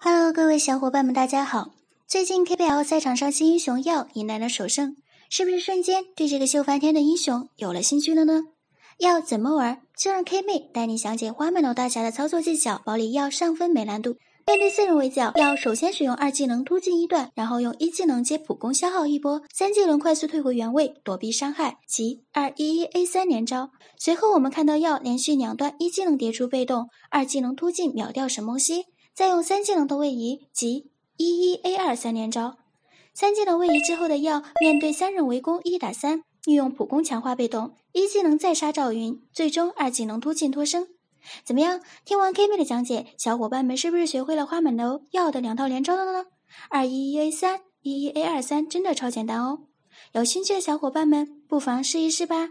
Hello，各位小伙伴们，大家好！最近 KPL 赛场上新英雄曜迎来了首胜，是不是瞬间对这个秀翻天的英雄有了兴趣了呢？要怎么玩？就让 K 妹带你详解花满楼大侠的操作技巧，保你曜上分没难度。面对四人围剿，要首先使用二技能突进一段，然后用一技能接普攻消耗一波，三技能快速退回原位躲避伤害，即二一一 A 三连招。随后我们看到曜连续两段一技能叠出被动，二技能突进秒掉沈梦溪。再用三技能的位移即一一 A 二三连招，三技能位移之后的曜面对三人围攻一打三，利用普攻强化被动，一技能再杀赵云，最终二技能突进脱身。怎么样？听完 K 妹的讲解，小伙伴们是不是学会了花满楼曜的两套连招了呢？二一一 A 三一一 A 二三真的超简单哦！有兴趣的小伙伴们不妨试一试吧。